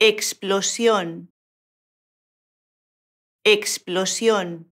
explosión, explosión.